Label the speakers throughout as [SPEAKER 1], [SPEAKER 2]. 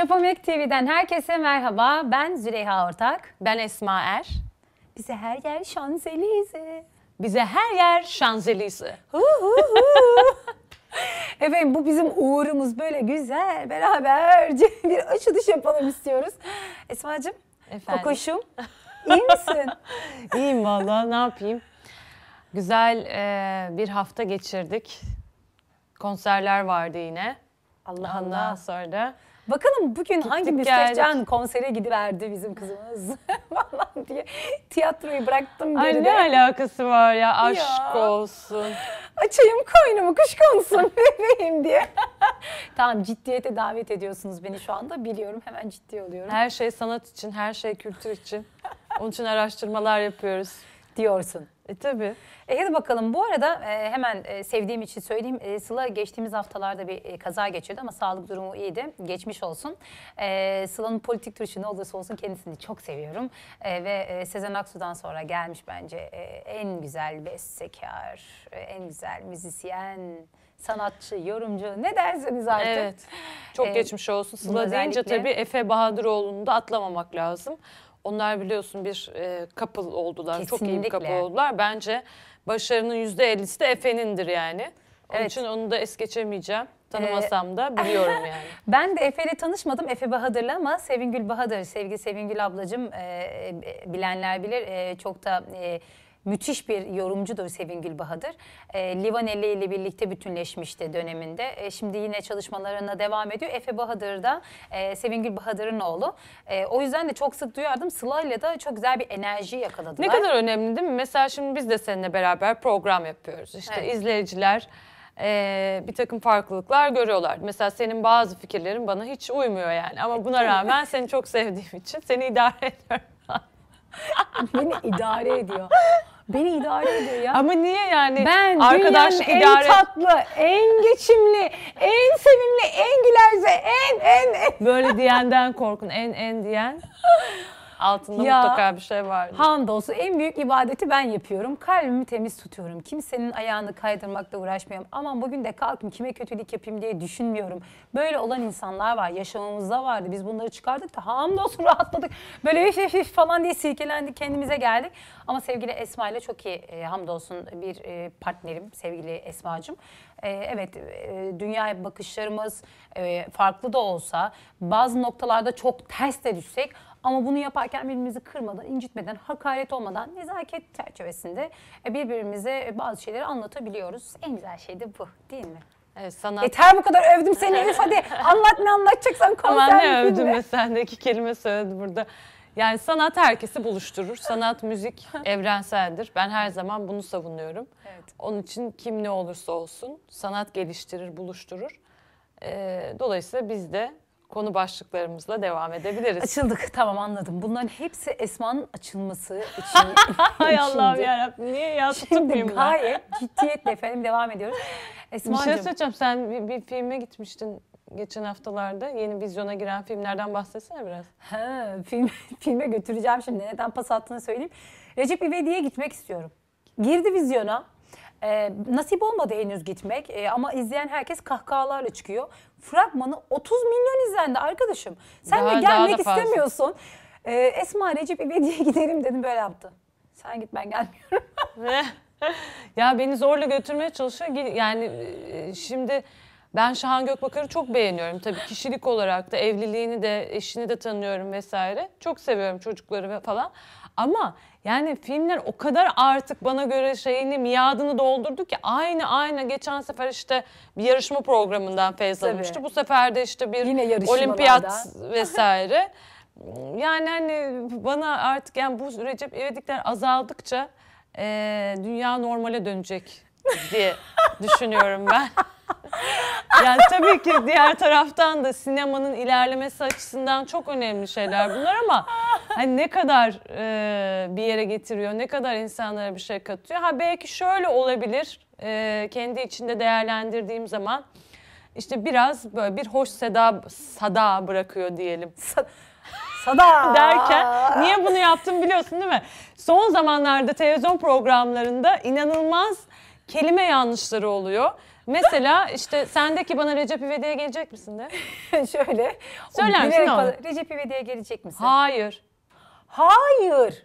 [SPEAKER 1] Çapamek TV'den herkese merhaba. Ben Züleyha Ortak. Ben Esma Er. Bize her yer Şanzelize. Bize her yer Şanzelize. Efendim bu bizim uğurumuz böyle güzel beraberce bir açılış yapalım istiyoruz. Esma'cığım, Efendim? kokoşum iyi misin?
[SPEAKER 2] İyiyim vallahi ne yapayım. Güzel e, bir hafta geçirdik. Konserler vardı yine. Allah Allah. Ondan sonra da Bakalım
[SPEAKER 1] bugün Gittik hangi müstehcen konsere gidiverdi bizim kızımız falan diye. Tiyatroyu bıraktım geride. Ay ne
[SPEAKER 2] alakası var ya aşk ya. olsun.
[SPEAKER 1] Açayım koynumu kuş konsun bebeğim diye. tamam ciddiyete davet ediyorsunuz beni şu anda biliyorum hemen ciddi oluyorum. Her şey sanat için her şey kültür için. Onun için araştırmalar yapıyoruz. Diyorsun. E tabii. E, hadi bakalım bu arada e, hemen e, sevdiğim için söyleyeyim. E, Sıla geçtiğimiz haftalarda bir e, kaza geçirdi ama sağlık durumu iyiydi. Geçmiş olsun. E, Sıla'nın politik duruşu ne olursa olsun kendisini çok seviyorum. E, ve e, Sezen Aksu'dan sonra gelmiş bence e, en güzel bestekar, e, en güzel müzisyen sanatçı, yorumcu ne derseniz artık. Evet. Çok ee, geçmiş olsun. Sıla deyince tabii
[SPEAKER 2] Efe Bahadıroğlu'nu da atlamamak lazım. Onlar biliyorsun bir e, couple oldular. Kesinlikle. Çok iyi bir couple oldular. Bence başarının yüzde elli'si de Efe'nindir yani. Onun evet. için onu da es geçemeyeceğim. Tanımasam ee, da biliyorum yani.
[SPEAKER 1] ben de Efe tanışmadım. Efe Bahadır'la ama Sevingül Bahadır. Sevgili Sevingül ablacığım e, e bilenler bilir. E, çok da... E, müthiş bir yorumcudur Sevingül Bahadır. E, Livaneli ile birlikte bütünleşmişti döneminde. E, şimdi yine çalışmalarına devam ediyor. Efe Bahadır da e, Sevingül Bahadır'ın oğlu. E, o yüzden de çok sık duyardım. Sıla ile de çok güzel bir enerji yakaladılar. Ne kadar
[SPEAKER 2] önemli değil mi? Mesela şimdi biz de seninle beraber program yapıyoruz. İşte evet. izleyiciler e, bir takım farklılıklar görüyorlar. Mesela senin bazı fikirlerin bana hiç uymuyor yani ama buna rağmen seni çok sevdiğim için seni idare ediyorum. Beni idare ediyor.
[SPEAKER 1] Beni idare ediyor ya. Ama niye yani? Ben arkadaş idare... en tatlı, en geçimli, en sevimli, en gülerse, en en en. Böyle diyenden korkun. En en diyen.
[SPEAKER 2] Altında ya, mutlaka bir şey vardı.
[SPEAKER 1] Hamdolsun en büyük ibadeti ben yapıyorum. Kalbimi temiz tutuyorum. Kimsenin ayağını kaydırmakla uğraşmıyorum. Aman bugün de kalkayım kime kötülük yapayım diye düşünmüyorum. Böyle olan insanlar var. Yaşamımızda vardı. Biz bunları çıkardık da hamdolsun rahatladık. Böyle üf üf falan diye silkelendik kendimize geldik. Ama sevgili Esma ile çok iyi e, hamdolsun bir e, partnerim sevgili Esma'cığım. E, evet e, dünya bakışlarımız e, farklı da olsa bazı noktalarda çok ters de düşsek ama bunu yaparken birbirimizi kırmadan, incitmeden, hakaret olmadan nezaket çerçevesinde e, birbirimize e, bazı şeyleri anlatabiliyoruz. En güzel şey de bu değil mi? Evet, sanat... Yeter bu kadar övdüm seni Elif hadi anlat ne anlatacaksan konser Aman ne övdüm be
[SPEAKER 2] sen de iki kelime söyledi burada. Yani sanat herkesi buluşturur. Sanat, müzik evrenseldir. Ben her zaman bunu savunuyorum. Evet. Onun için kim ne olursa olsun sanat geliştirir, buluşturur. Ee, dolayısıyla biz de konu
[SPEAKER 1] başlıklarımızla devam edebiliriz. Açıldık tamam anladım. Bunların hepsi Esma'nın açılması için. Hay Allah'ım yarabbim niye ya tutmayayım Şimdi gayet ciddiyetle efendim devam ediyoruz.
[SPEAKER 2] Esma'cığım. Bir şey söyleyeceğim sen bir, bir filme gitmiştin geçen haftalarda yeni vizyona giren
[SPEAKER 1] filmlerden bahsetsene biraz. Ha, film, filme götüreceğim şimdi neden pas attığını söyleyeyim. Recep İvedik'e gitmek istiyorum. Girdi vizyona e, nasip olmadı henüz gitmek e, ama izleyen herkes kahkahalarla çıkıyor. Fragmanı 30 milyon izlendi arkadaşım. Sen Daha- de gelmek da istemiyorsun. E, Esma Recep İvedi'ye gidelim dedim böyle yaptı. Sen git ben gelmiyorum. ya beni zorla götürmeye çalışıyor. Yani
[SPEAKER 2] e, şimdi ben Şahan Gökbakar'ı çok beğeniyorum tabii kişilik olarak da evliliğini de eşini de tanıyorum vesaire. Çok seviyorum çocukları falan. Ama yani filmler o kadar artık bana göre şeyini, miadını doldurdu ki aynı aynı geçen sefer işte bir yarışma programından feyz Tabii. almıştı. Bu sefer de işte bir Yine olimpiyat vesaire. yani hani bana artık yani bu Recep İvedikler azaldıkça e, dünya normale dönecek diye düşünüyorum ben. yani tabii ki diğer taraftan da sinemanın ilerlemesi açısından çok önemli şeyler bunlar ama hani ne kadar e, bir yere getiriyor, ne kadar insanlara bir şey katıyor. Ha belki şöyle olabilir e, kendi içinde değerlendirdiğim zaman işte biraz böyle bir hoş seda sada bırakıyor diyelim. sada derken niye bunu yaptım biliyorsun değil mi? Son zamanlarda televizyon programlarında inanılmaz kelime yanlışları oluyor. Mesela işte sendeki bana Recep İvedik'e gelecek misin de?
[SPEAKER 1] Şöyle. Söyler misin onu? Recep İvedik'e gelecek misin? Hayır. Hayır.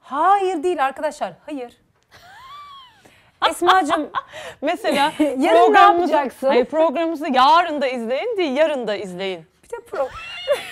[SPEAKER 1] Hayır değil arkadaşlar. Hayır. Esma'cığım mesela yarın ne yapacaksın? Hayır,
[SPEAKER 2] programımızı yarın da izleyin değil, yarın da izleyin. Bir de pro.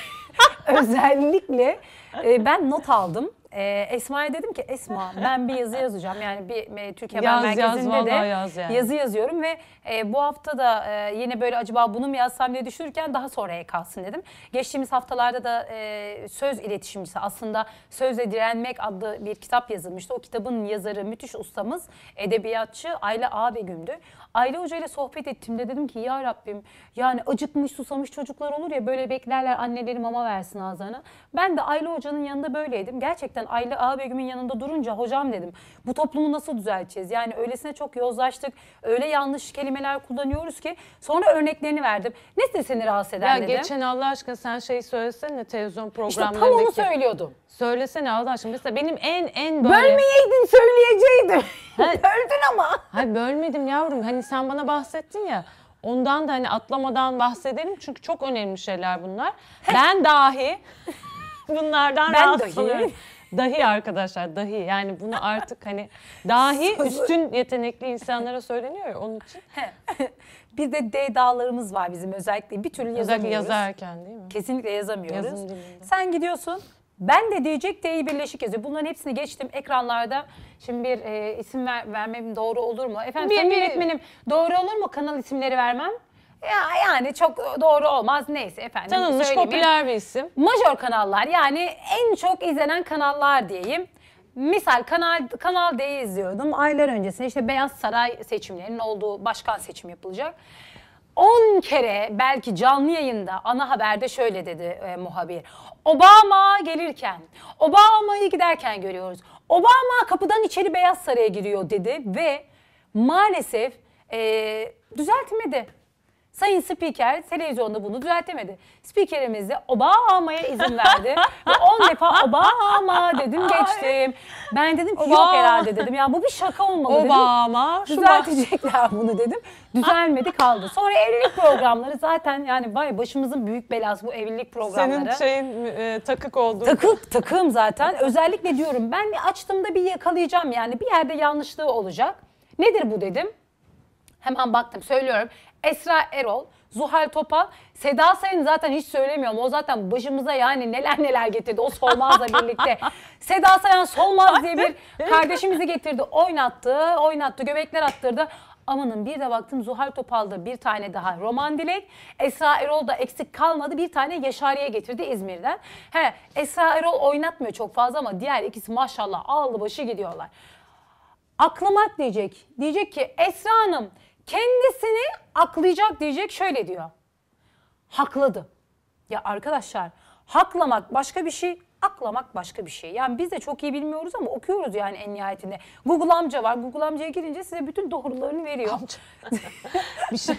[SPEAKER 1] Özellikle e, ben not aldım. E, Esma'ya dedim ki Esma ben bir yazı yazacağım. Yani bir e, Türkiye Haber Yaz, yaz, Merkezi'nde de yaz yani. yazı yazıyorum ve e, bu hafta da e, yine böyle acaba bunu mu yazsam diye düşünürken daha sonraya kalsın dedim. Geçtiğimiz haftalarda da e, söz iletişimcisi aslında Sözle Direnmek adlı bir kitap yazılmıştı. O kitabın yazarı müthiş ustamız edebiyatçı Ayla Ağbegüm'dü. Ayla Hoca ile sohbet ettiğimde dedim ki ya Rabbim yani acıkmış susamış çocuklar olur ya böyle beklerler anneleri mama versin ağzına. Ben de Ayla Hoca'nın yanında böyleydim. Gerçekten gerçekten Ayla Ağbegüm'ün yanında durunca hocam dedim bu toplumu nasıl düzelteceğiz? Yani öylesine çok yozlaştık. Öyle yanlış kelimeler kullanıyoruz ki sonra örneklerini verdim. Ne seni rahatsız eder ya dedim. Geçen
[SPEAKER 2] Allah aşkına sen şey söylesene televizyon programlarındaki. İşte tam onu söylüyordum.
[SPEAKER 1] Söylesene Allah aşkına. Mesela benim en en böyle...
[SPEAKER 2] Bölmeyeydin söyleyeceydin. Böldün ama. Hayır bölmedim yavrum. Hani sen bana bahsettin ya. Ondan da hani atlamadan bahsedelim çünkü çok önemli şeyler bunlar. ben dahi bunlardan ben rahatsız oluyorum. Dahi arkadaşlar dahi yani bunu artık hani dahi üstün yetenekli insanlara söyleniyor ya onun için.
[SPEAKER 1] bir de D dağlarımız var bizim özellikle bir türlü yazamıyoruz. yazarken değil mi? Kesinlikle yazamıyoruz. Yazın Sen gidiyorsun ben de diyecek D'yi birleşik yazıyor. Bunların hepsini geçtim ekranlarda. Şimdi bir e, isim ver, vermem doğru olur mu? Efendim bir, sayın bir, yönetmenim doğru olur mu kanal isimleri vermem? Ya yani çok doğru olmaz neyse efendim. Tanınmış popüler bir isim. Major kanallar yani en çok izlenen kanallar diyeyim. Misal Kanal, Kanal D'yi izliyordum. Aylar öncesinde işte Beyaz Saray seçimlerinin olduğu başkan seçim yapılacak. 10 kere belki canlı yayında ana haberde şöyle dedi e, muhabir. Obama gelirken, Obama'yı giderken görüyoruz. Obama kapıdan içeri Beyaz Saray'a giriyor dedi ve maalesef e, düzeltmedi. Sayın Spiker televizyonda bunu düzeltemedi. Spikerimiz de Obama'ya izin verdi. Ve 10 defa Obama dedim geçtim. Ben dedim ki yok Obama. herhalde dedim. Ya bu bir şaka olmalı dedim. Obama. şu Düzeltecekler bunu dedim. Düzelmedi kaldı. Sonra evlilik programları zaten yani vay başımızın büyük belası bu evlilik programları. Senin şeyin
[SPEAKER 2] e, takık oldu.
[SPEAKER 1] Takık, takığım zaten. Özellikle diyorum ben bir açtığımda bir yakalayacağım yani bir yerde yanlışlığı olacak. Nedir bu dedim. Hemen baktım söylüyorum. Esra Erol, Zuhal Topal, Seda Sayın zaten hiç söylemiyorum. O zaten başımıza yani neler neler getirdi o Solmaz'la birlikte. Seda Sayan Solmaz diye bir kardeşimizi getirdi. Oynattı, oynattı, göbekler attırdı. Amanın bir de baktım Zuhal Topal'da bir tane daha Roman Dilek. Esra Erol da eksik kalmadı bir tane Yaşari'ye getirdi İzmir'den. He, Esra Erol oynatmıyor çok fazla ama diğer ikisi maşallah allı başı gidiyorlar. Aklıma diyecek. Diyecek ki Esra Hanım kendisini aklayacak diyecek şöyle diyor. Hakladı. Ya arkadaşlar haklamak başka bir şey, aklamak başka bir şey. Yani biz de çok iyi bilmiyoruz ama okuyoruz yani en nihayetinde. Google amca var. Google amcaya girince size bütün doğrularını veriyor.
[SPEAKER 2] bir şey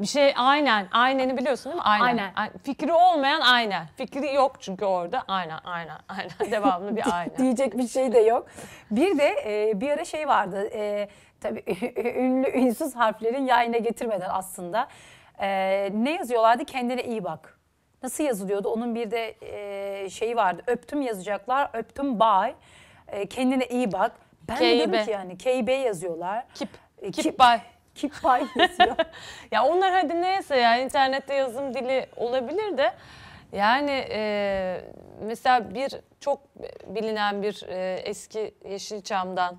[SPEAKER 2] bir şey aynen. Ayneni biliyorsun değil mi? Aynen. aynen. Fikri olmayan aynen. Fikri yok çünkü orada. Aynen aynen aynen. Devamlı bir aynen.
[SPEAKER 1] Diyecek bir şey de yok. Bir de e, bir ara şey vardı. E, tabii ünlü ünsüz harflerin yayına getirmeden aslında e, ne yazıyorlardı? Kendine iyi bak. Nasıl yazılıyordu? Onun bir de e, şeyi vardı. Öptüm yazacaklar. Öptüm bay. E, ee, kendine iyi bak. Ben de diyorum ki yani KB yazıyorlar. Kip. E, kip, kip bay. Kip bay
[SPEAKER 2] yazıyor. ya onlar hadi neyse yani internette yazım dili olabilir de yani e, mesela bir çok bilinen bir e, eski Yeşilçam'dan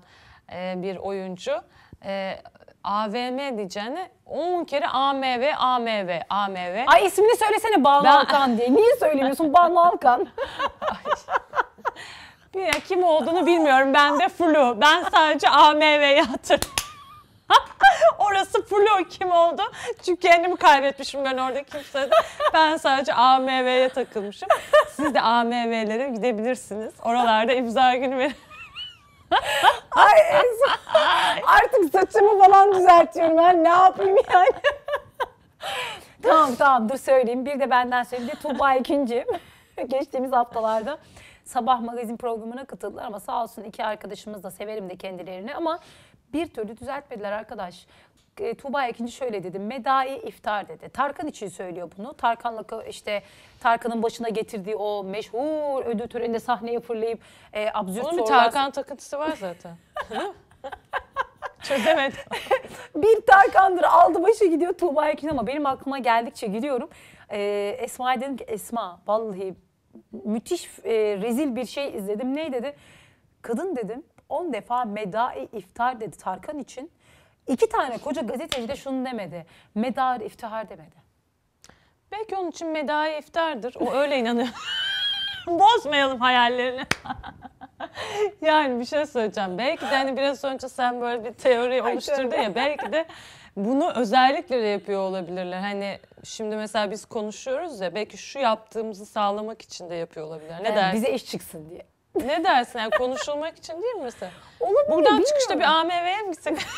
[SPEAKER 2] e, bir oyuncu e, AVM diyeceğini 10 kere AMV, AMV, AMV. Ay ismini söylesene Banu ben... diye. Niye söylemiyorsun
[SPEAKER 1] Banu Alkan?
[SPEAKER 2] bir kim olduğunu bilmiyorum. Ben de flu. Ben sadece AMV'yi hatırlıyorum. Orası flu kim oldu? Çünkü kendimi kaybetmişim ben orada kimse Ben sadece AMV'ye takılmışım. Siz de AMV'lere gidebilirsiniz. Oralarda imza günü verin.
[SPEAKER 1] Ay, artık saçımı falan düzeltiyorum. Ben ne yapayım yani? tamam tamam dur söyleyeyim. Bir de benden söyleyeyim. Bir Tuğba ikinci. Geçtiğimiz haftalarda sabah magazin programına katıldılar ama sağ olsun iki arkadaşımız da severim de kendilerini ama bir türlü düzeltmediler arkadaş e, Tuğba Ekinci şöyle dedi. Medai iftar dedi. Tarkan için söylüyor bunu. Tarkan'la işte Tarkan'ın başına getirdiği o meşhur ödül töreninde sahneye fırlayıp e, absürt sorular... Tarkan takıntısı var zaten. Çözemedim. bir Tarkan'dır aldı başı gidiyor Tuğba Ekin ama benim aklıma geldikçe gidiyorum. E, ee, Esma'ya dedim ki Esma vallahi müthiş e, rezil bir şey izledim. Ne dedi? Kadın dedim 10 defa medai iftar dedi Tarkan için. İki tane koca gazeteci de şunu demedi. Medar iftihar demedi. Belki onun için medai iftardır.
[SPEAKER 2] O öyle inanıyor. Bozmayalım hayallerini. yani bir şey söyleyeceğim. Belki de hani biraz önce sen böyle bir teori oluşturdun ya. Belki de bunu özellikle de yapıyor olabilirler. Hani şimdi mesela biz konuşuyoruz ya belki şu yaptığımızı sağlamak için de yapıyor olabilirler. Ne yani dersin? Bize iş çıksın diye. Ne dersin? Yani konuşulmak için değil mi mesela?
[SPEAKER 1] Olabilir. Buradan çıkışta bir AMV'ye mi gitsek?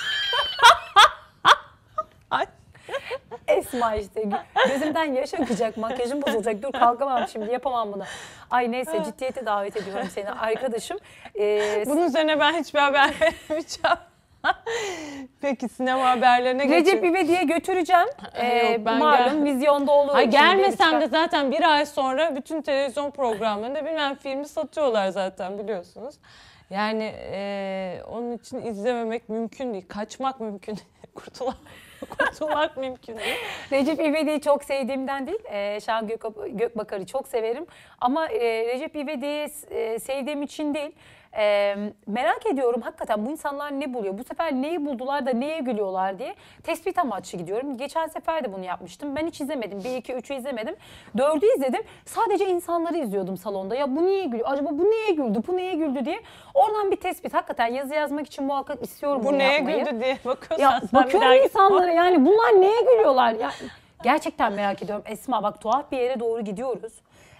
[SPEAKER 1] Esma işte gözümden yaş akacak, makyajım bozulacak. Dur kalkamam şimdi yapamam bunu. Ay neyse ciddiyete davet ediyorum seni arkadaşım. Ee, Bunun üzerine ben hiçbir haber vermeyeceğim.
[SPEAKER 2] Peki sinema haberlerine geçelim. Recep İvedik'e götüreceğim. Ee, ee, Yok, ben malum gel...
[SPEAKER 1] vizyonda olur. Ay, gelmesem de zaten bir ay
[SPEAKER 2] sonra bütün televizyon programlarında bilmem filmi satıyorlar zaten biliyorsunuz. Yani
[SPEAKER 1] e, onun için izlememek mümkün değil. Kaçmak mümkün değil. Kurtulmak, kurtulmak mümkün değil. Recep İvedik'i çok sevdiğimden değil. E, Şahan Gök, Gökbakar'ı çok severim. Ama e, Recep İvedik'i e, sevdiğim için değil. E, merak ediyorum hakikaten bu insanlar ne buluyor? Bu sefer neyi buldular da neye gülüyorlar diye tespit amaçlı gidiyorum. Geçen sefer de bunu yapmıştım. Ben hiç izlemedim. 1, 2, 3'ü izlemedim. 4'ü izledim. Sadece insanları izliyordum salonda. Ya bu niye gülüyor? Acaba bu neye güldü? Bu neye güldü diye. Oradan bir tespit. Hakikaten yazı yazmak için muhakkak istiyorum bu neye yapmayı. güldü diye bakıyorsun ya, Bakıyorum insanlara yani bunlar neye gülüyorlar? Ya, gerçekten merak ediyorum. Esma bak tuhaf bir yere doğru gidiyoruz.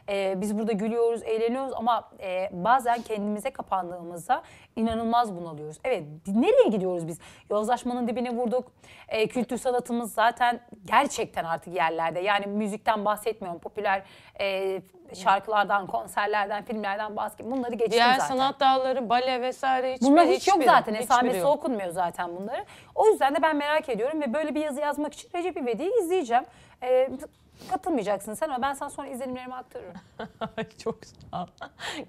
[SPEAKER 1] E, biz burada gülüyoruz, eğleniyoruz ama e, bazen kendimize kapandığımızda inanılmaz bunalıyoruz. Evet nereye gidiyoruz biz? Yozlaşmanın dibine vurduk. E, kültür sanatımız zaten gerçekten artık yerlerde. Yani müzikten bahsetmiyorum. Popüler e, şarkılardan, konserlerden, filmlerden bahsetmiyorum. Bunları geçtim Diğer zaten. sanat dalları, bale vesaire hiçbir Bunlar hiç, hiç yok zaten. Esamesi okunmuyor zaten bunları. O yüzden de ben merak ediyorum ve böyle bir yazı yazmak için Recep İvedik'i izleyeceğim. E, Katılmayacaksın sen ama ben sana sonra izlenimlerimi aktarırım.
[SPEAKER 2] çok sağ ol.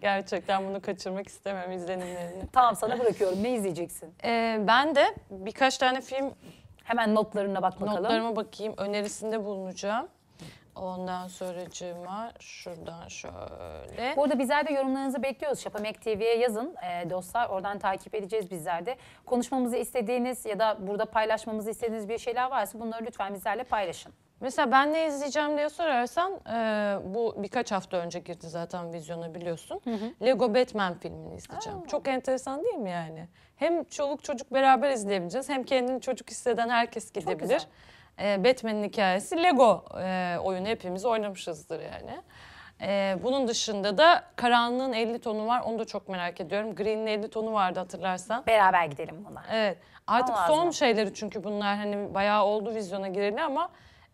[SPEAKER 2] Gerçekten bunu kaçırmak istemem izlenimlerini. tamam sana
[SPEAKER 1] bırakıyorum. Ne izleyeceksin?
[SPEAKER 2] Ee, ben de birkaç tane film... Hemen notlarına bak bakalım. Notlarıma bakayım. Önerisinde bulunacağım. Ondan sonracığıma şuradan şöyle.
[SPEAKER 1] Bu arada bizler de yorumlarınızı bekliyoruz. Şapamek TV'ye yazın e, dostlar. Oradan takip edeceğiz bizler de. Konuşmamızı istediğiniz ya da burada paylaşmamızı istediğiniz bir şeyler varsa bunları lütfen bizlerle paylaşın.
[SPEAKER 2] Mesela ben ne izleyeceğim diye sorarsan e, bu birkaç hafta önce girdi zaten vizyona biliyorsun. Hı hı. Lego Batman filmini izleyeceğim. Aa. Çok enteresan değil mi yani? Hem çoluk çocuk beraber izleyebileceğiz hem kendini çocuk hisseden herkes gidebilir. E, Batman'in hikayesi Lego e, oyunu hepimiz oynamışızdır yani. Ee, bunun dışında da Karanlığın 50 tonu var. Onu da çok merak ediyorum. Green'in 50 tonu vardı hatırlarsan. Beraber gidelim ona. Evet. Artık Allah son lazım. şeyleri çünkü bunlar hani bayağı oldu vizyona
[SPEAKER 1] gireli ama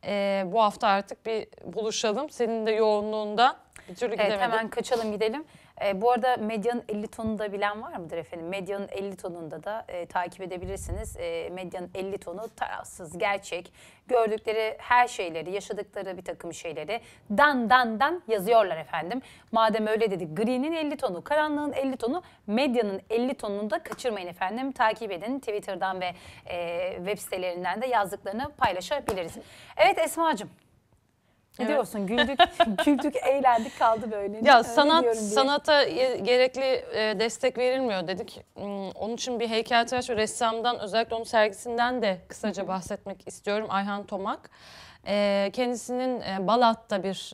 [SPEAKER 1] e, bu hafta artık bir buluşalım. Senin de yoğunluğunda bir türlü evet, Hemen kaçalım gidelim. E, bu arada medyanın 50 tonunu da bilen var mıdır efendim? Medyanın 50 tonunda da e, takip edebilirsiniz. E, medyanın 50 tonu tarafsız, gerçek. Gördükleri her şeyleri, yaşadıkları bir takım şeyleri dan dan dan yazıyorlar efendim. Madem öyle dedik Green'in 50 tonu, karanlığın 50 tonu, medyanın 50 tonunu da kaçırmayın efendim. Takip edin Twitter'dan ve e, web sitelerinden de yazdıklarını paylaşabiliriz. Evet Esma'cığım. Evet. Diyorsun güldük, güldük, eğlendik kaldı böyle. Ya Öyle sanat sanata
[SPEAKER 2] gerekli e, destek verilmiyor dedik. Hmm, onun için bir heykeltıraş ve ressamdan özellikle onun sergisinden de kısaca bahsetmek istiyorum. Ayhan Tomak. E, kendisinin e, Balat'ta bir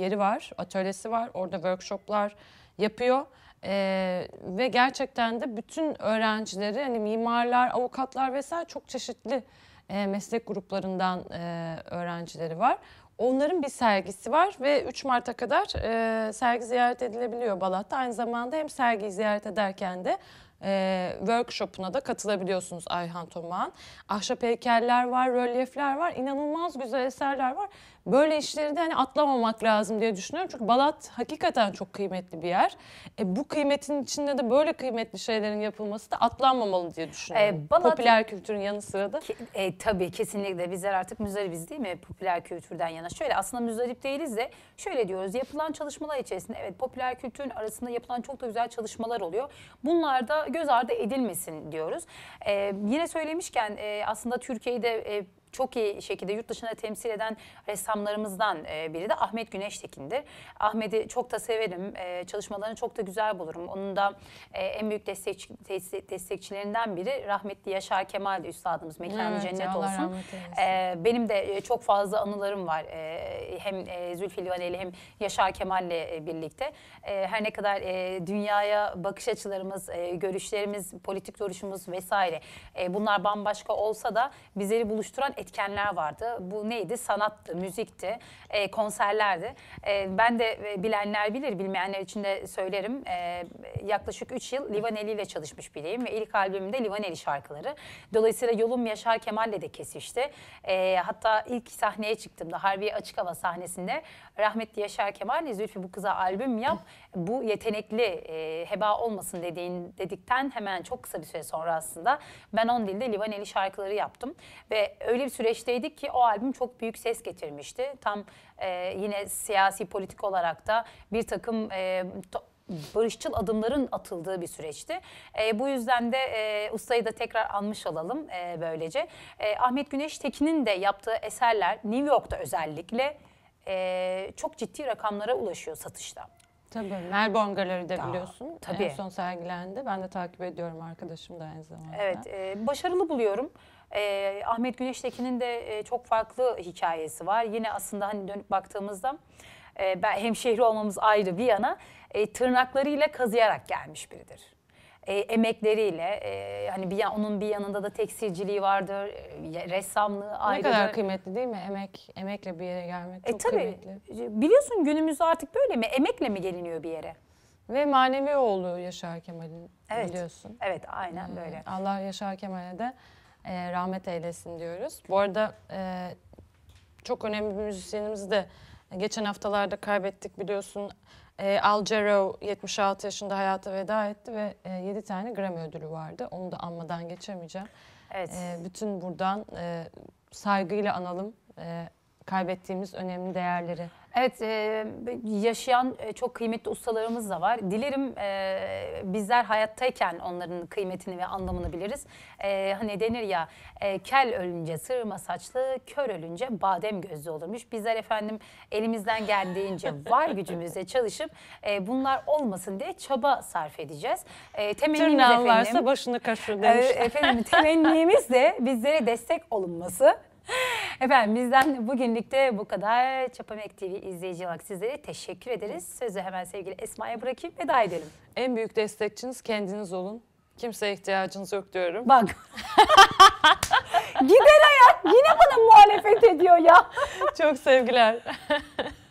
[SPEAKER 2] yeri var, atölyesi var. Orada workshoplar yapıyor. Ee, ve gerçekten de bütün öğrencileri hani mimarlar, avukatlar vesaire çok çeşitli e, meslek gruplarından e, öğrencileri var. Onların bir sergisi var ve 3 Mart'a kadar e, sergi ziyaret edilebiliyor Balat'ta. Aynı zamanda hem sergiyi ziyaret ederken de e, workshopuna da katılabiliyorsunuz Ayhan Tomağan. Ahşap heykeller var, rölyefler var, inanılmaz güzel eserler var. Böyle işleri de hani atlamamak lazım diye düşünüyorum. Çünkü Balat hakikaten çok kıymetli bir yer. E, bu kıymetin içinde de böyle kıymetli şeylerin
[SPEAKER 1] yapılması da atlanmamalı diye düşünüyorum. E, Balat, Popüler kültürün yanı sıra da. Ki, e, tabii kesinlikle bizler artık müzdaribiz değil mi? Popüler kültürden yana. Şöyle aslında müzdarip değiliz de şöyle diyoruz. Yapılan çalışmalar içerisinde evet popüler kültürün arasında yapılan çok da güzel çalışmalar oluyor. Bunlar da göz ardı edilmesin diyoruz. E, yine söylemişken e, aslında Türkiye'de e, çok iyi şekilde yurt dışına temsil eden ressamlarımızdan e, biri de Ahmet Güneştekin'dir. Ahmet'i çok da severim. E, çalışmalarını çok da güzel bulurum. Onun da e, en büyük destek, destekçilerinden biri rahmetli Yaşar Kemal de üstadımız. Mekanı evet, cennet olsun. Benim de çok fazla anılarım var. Hem Zülfü Livaneli hem Yaşar Kemal'le birlikte. Her ne kadar dünyaya bakış açılarımız, görüşlerimiz, politik duruşumuz vesaire bunlar bambaşka olsa da bizleri buluşturan etkenler vardı. Bu neydi? Sanattı, müzikti, e, konserlerdi. E, ben de e, bilenler bilir, bilmeyenler için de söylerim. E, yaklaşık 3 yıl Livaneli ile çalışmış biriyim ve ilk albümümde Livaneli şarkıları. Dolayısıyla yolum Yaşar Kemal'le de kesişti. E, hatta ilk sahneye çıktığımda Harbiye Açık Hava sahnesinde rahmetli Yaşar Kemal, Zülfü bu kıza albüm yap, bu yetenekli e, heba olmasın dediğin, dedikten hemen çok kısa bir süre sonra aslında ben on dilde Livaneli şarkıları yaptım. Ve öyle bir süreçteydik ki o albüm çok büyük ses getirmişti. Tam e, yine siyasi politik olarak da bir takım e, barışçıl adımların atıldığı bir süreçti. E, bu yüzden de e, ustayı da tekrar almış olalım e, böylece. E, Ahmet Güneş Tekin'in de yaptığı eserler New York'ta özellikle e, çok ciddi rakamlara ulaşıyor satışta. Tabii Melbourne Galeri'de Daha, biliyorsun tabii. en son sergilendi. Ben de takip ediyorum arkadaşım da aynı zamanda. Evet e, başarılı buluyorum. E, Ahmet Güneştekin'in de e, çok farklı hikayesi var. Yine aslında hani dönüp baktığımızda e, ben hemşehri olmamız ayrı bir yana e, tırnaklarıyla kazıyarak gelmiş biridir e, emekleriyle e, hani bir onun bir yanında da tekstilciliği vardır, e, ressamlığı ayrıdır. Ne kadar
[SPEAKER 2] kıymetli değil mi? Emek, emekle bir yere gelmek e, çok e, tabii, kıymetli. E,
[SPEAKER 1] biliyorsun günümüzde artık böyle mi? Emekle mi geliniyor bir yere? Ve manevi oğlu Yaşar Kemal'in evet, biliyorsun.
[SPEAKER 2] Evet, aynen ee, böyle. Allah Yaşar Kemal'e de e, rahmet eylesin diyoruz. Bu arada e, çok önemli bir müzisyenimizi de geçen haftalarda kaybettik biliyorsun. E, Jarreau 76 yaşında hayata veda etti ve e, 7 tane Grammy ödülü vardı. Onu da anmadan geçemeyeceğim. Evet. E, bütün buradan e, saygıyla
[SPEAKER 1] analım e, kaybettiğimiz önemli değerleri. Evet, e, yaşayan e, çok kıymetli ustalarımız da var. Dilerim e, bizler hayattayken onların kıymetini ve anlamını biliriz. E, hani denir ya, e, kel ölünce sırma saçlı, kör ölünce badem gözlü olurmuş. Bizler efendim elimizden geldiğince var gücümüzle çalışıp e, bunlar olmasın diye çaba sarf edeceğiz. E, temennimiz Tırnağın efendim. başını kaşır e, demiş. E, efendim temennimiz de bizlere destek olunması. Efendim bizden de bu kadar. Çapamek TV izleyici olarak sizlere teşekkür ederiz. Sözü hemen sevgili Esma'ya bırakayım veda edelim. En büyük destekçiniz kendiniz olun.
[SPEAKER 2] Kimseye ihtiyacınız yok diyorum. Bak.
[SPEAKER 1] Gider ayak yine bana
[SPEAKER 2] muhalefet ediyor ya. Çok sevgiler.